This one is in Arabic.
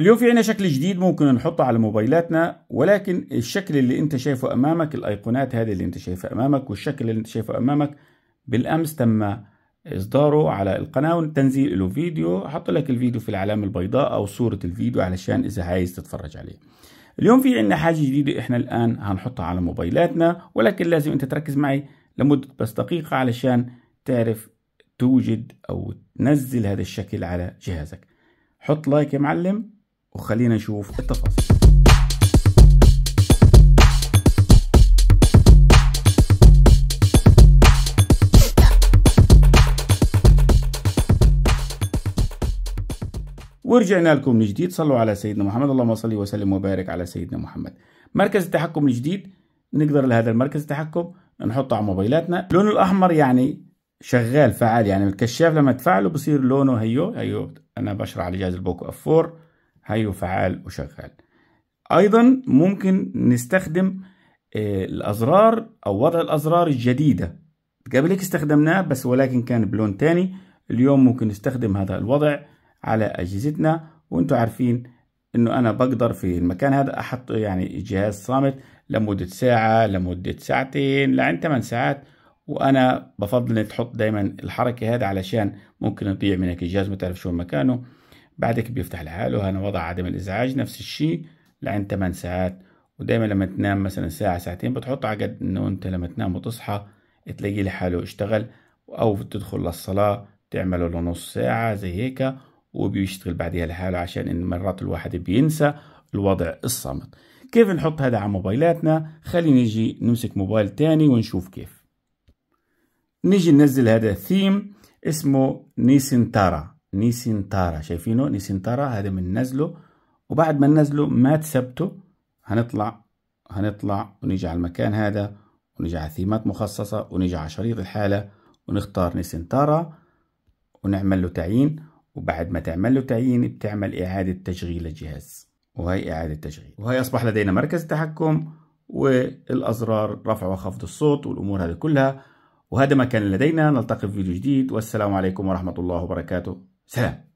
اليوم في عنا شكل جديد ممكن نحطه على موبايلاتنا ولكن الشكل اللي انت شايفه امامك الايقونات هذه اللي انت شايفها امامك والشكل اللي انت شايفه امامك بالامس تم اصداره على القناة وتنزيل له فيديو حط لك الفيديو في العلامة البيضاء او صورة الفيديو علشان اذا عايز تتفرج عليه اليوم في عنا حاجة جديدة احنا الان هنحطها على موبايلاتنا ولكن لازم انت تركز معي لمدة بس دقيقة علشان تعرف توجد او تنزل هذا الشكل على جهازك حط لايك يا معلم وخلينا نشوف التفاصيل ورجعنا لكم من جديد صلوا على سيدنا محمد اللهم صل وسلم وبارك على سيدنا محمد مركز التحكم الجديد نقدر لهذا المركز التحكم نحطه على موبايلاتنا لونه الاحمر يعني شغال فعال يعني الكشاف لما تفعله بصير لونه هيو هيو انا بشرح على جهاز البوكو اف 4 هيو فعال وشغال ايضا ممكن نستخدم آه، الازرار او وضع الازرار الجديده قبل هيك استخدمناه بس ولكن كان بلون تاني اليوم ممكن نستخدم هذا الوضع على اجهزتنا وانتم عارفين انه انا بقدر في المكان هذا احط يعني جهاز صامت لمدة ساعة لمدة ساعتين لعن 8 ساعات وانا بفضل تحط دايما الحركة هذا علشان ممكن يضيع منك الجهاز ما تعرف شو مكانه بعدك بيفتح لحاله هنا وضع عدم الازعاج نفس الشيء لعند 8 ساعات ودايما لما تنام مثلا ساعة ساعتين بتحط عقد انه انت لما تنام وتصحى تلاقيه لحاله اشتغل او تدخل للصلاة تعمله لنص ساعة زي هيك وبيشتغل بعدها لحاله عشان ان مرات الواحد بينسى الوضع الصامت كيف نحط هذا على موبايلاتنا خلي نيجي نمسك موبايل تاني ونشوف كيف نيجي ننزل هذا الثيم اسمه نيسنتارا نيسنتارا شايفينه نيسنتارا هذا من نزله وبعد ما ننزله ما تثبته هنطلع هنطلع ونيجي على المكان هذا ونيجي على ثيمات مخصصة ونيجي على شريط الحالة ونختار نيسنتارا ونعمل له تعيين وبعد ما تعمل له تعيين بتعمل إعادة تشغيل الجهاز وهي إعادة تشغيل وهي أصبح لدينا مركز تحكم والأزرار رفع وخفض الصوت والأمور هذه كلها وهذا ما كان لدينا نلتقي في فيديو جديد والسلام عليكم ورحمة الله وبركاته 셋. 네.